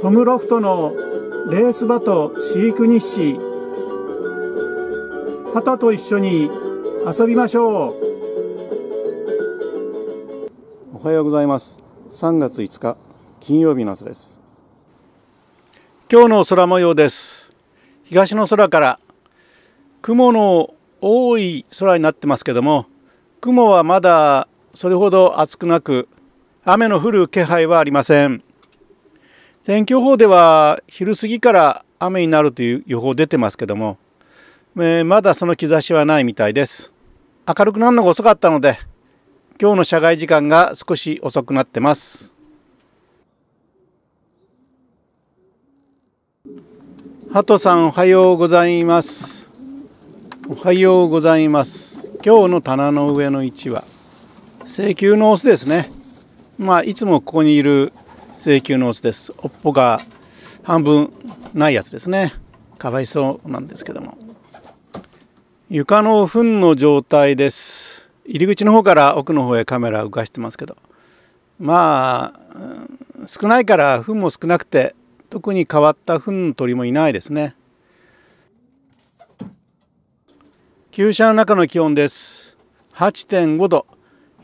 トムロフトのレース場と飼育日誌旗と一緒に遊びましょうおはようございます3月5日金曜日の朝です今日の空模様です東の空から雲の多い空になってますけども雲はまだそれほど厚くなく雨の降る気配はありません天気予報では昼過ぎから雨になるという予報出てますけども、えー、まだその兆しはないみたいです明るくなるのが遅かったので今日の社外時間が少し遅くなってますハトさんおはようございますおはようございます今日の棚の上の位置は請求のオスですねまあいつもここにいる請求のオスです尾っぽが半分ないやつですねかわいそうなんですけども床の糞の状態です入り口の方から奥の方へカメラを浮かしてますけどまあ少ないから糞も少なくて特に変わった糞の鳥もいないですね旧車の中の気温です8.5度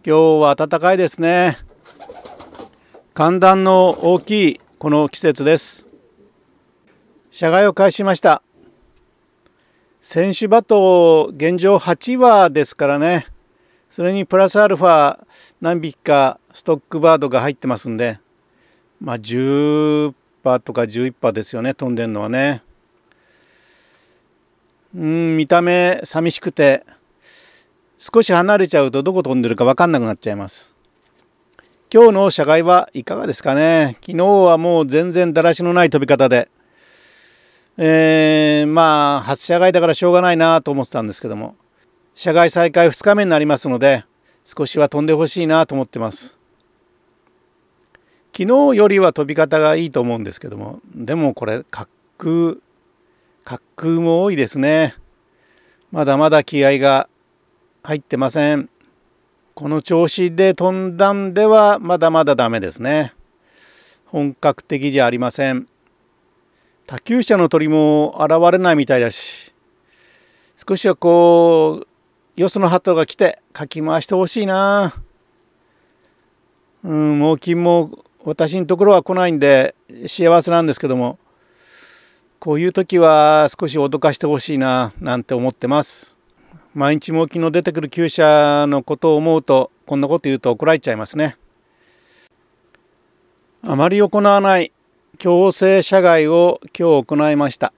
今日は暖かいですね寒暖の大きいこの季節です社外を返しました選手馬と現状8羽ですからねそれにプラスアルファ何匹かストックバードが入ってますんでまあ10羽とか11羽ですよね飛んでるのはねうん見た目寂しくて少し離れちゃうとどこ飛んでるか分かんなくなっちゃいます今日の社外はいかがですかね昨日はもう全然だらしのない飛び方で、えー、まあ初社外だからしょうがないなと思ってたんですけども社外再開2日目になりますので少しは飛んでほしいなと思ってます昨日よりは飛び方がいいと思うんですけどもでもこれ滑空滑空も多いですねまだまだ気合が入ってませんこの調子で飛んだんではまだまだダメですね。本格的じゃありません。他球者の鳥も現れないみたいだし、少しはこう、よその鳩が来てかき回してほしいな。うん、猛禽も私のところは来ないんで幸せなんですけども、こういう時は少し脅かしてほしいな、なんて思ってます。毎日猛禽の出てくる厩舎のことを思うとこんなこと言うと怒られちゃいますね。あまり行わない強制社外を今日行いました。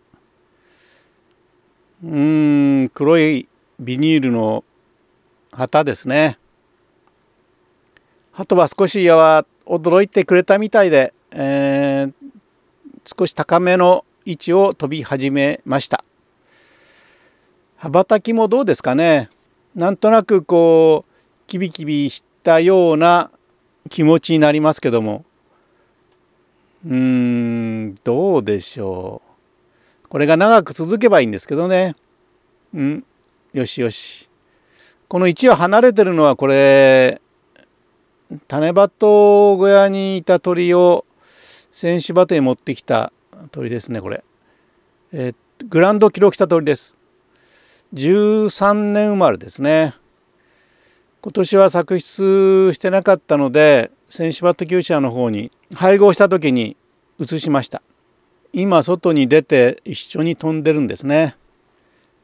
うーん黒いビニールの旗ですね。鳩は少しやは驚いてくれたみたいで、えー、少し高めの位置を飛び始めました。羽ばたきもどうですかねなんとなくこうキビキビしたような気持ちになりますけどもうーんどうでしょうこれが長く続けばいいんですけどねうんよしよしこの1羽離れてるのはこれ種鳩小屋にいた鳥を選手バテに持ってきた鳥ですねこれ、えー、グランド記録した鳥です13年生まれですね今年は作出してなかったので選手バット牛舎の方に配合した時に移しました今外に出て一緒に飛んでるんですね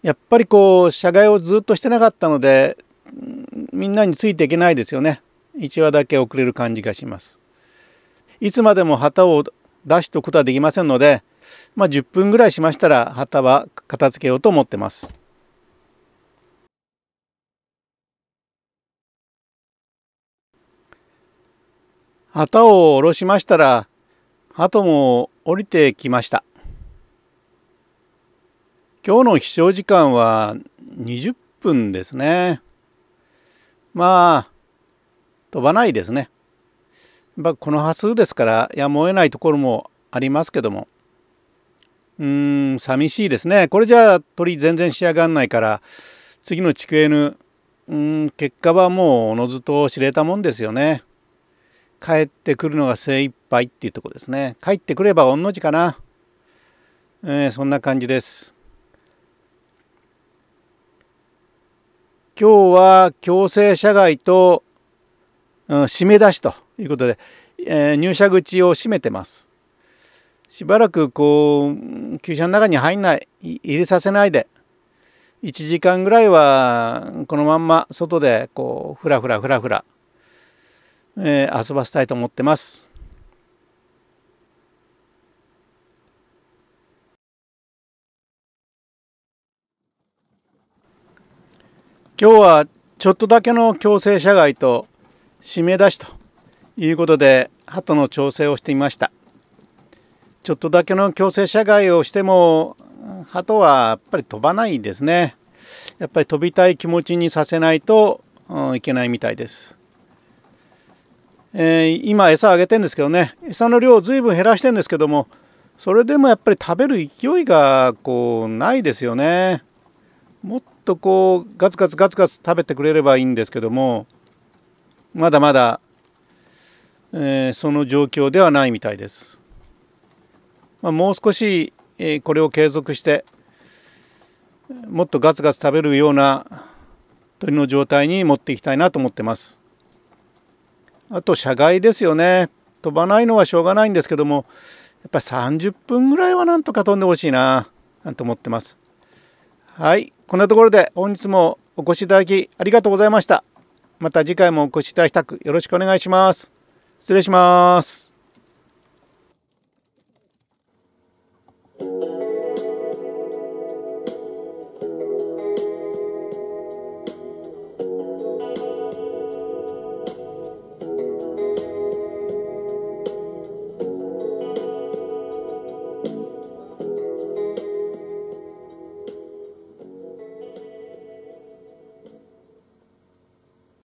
やっぱりこう社外をずっとしてなかったのでみんなについていけないですよね1話だけ遅れる感じがしますいつまでも旗を出しておくことはできませんのでまあ、10分ぐらいしましたら旗は片付けようと思ってます旗を下ろしましたら鳩も降りてきました今日の飛翔時間は20分ですねまあ飛ばないですねまあ、この波数ですからやむを得ないところもありますけどもうん寂しいですねこれじゃあ鳥全然仕上がんないから次の地区 N うん結果はもうおのずと知れたもんですよね。帰ってくるのが精一杯っていうとこですね帰ってくれば御の字かな、えー、そんな感じです今日は強制社外と、うん、締め出しということで、えー、入社口を閉めてますしばらくこう旧車の中に入んない入れさせないで1時間ぐらいはこのまんま外でこうふらふらふらふらえー、遊ばせたいと思ってます。今日はちょっとだけの矯正社外と締め出しということで鳩の調整をしてみましたちょっとだけの矯正社外をしても鳩はやっぱり飛ばないですねやっぱり飛びたい気持ちにさせないと、うん、いけないみたいですえー、今餌あげてんですけどね餌の量を随分減らしてんですけどもそれでもやっぱり食べる勢いがこうないですよねもっとこうガツガツガツガツ食べてくれればいいんですけどもまだまだ、えー、その状況ではないみたいです、まあ、もう少し、えー、これを継続してもっとガツガツ食べるような鳥の状態に持っていきたいなと思ってますあと車外ですよね飛ばないのはしょうがないんですけどもやっぱ30分ぐらいはなんとか飛んでほしいななんて思ってますはいこんなところで本日もお越しいただきありがとうございましたまた次回もお越しいただきたくよろしくお願いします失礼します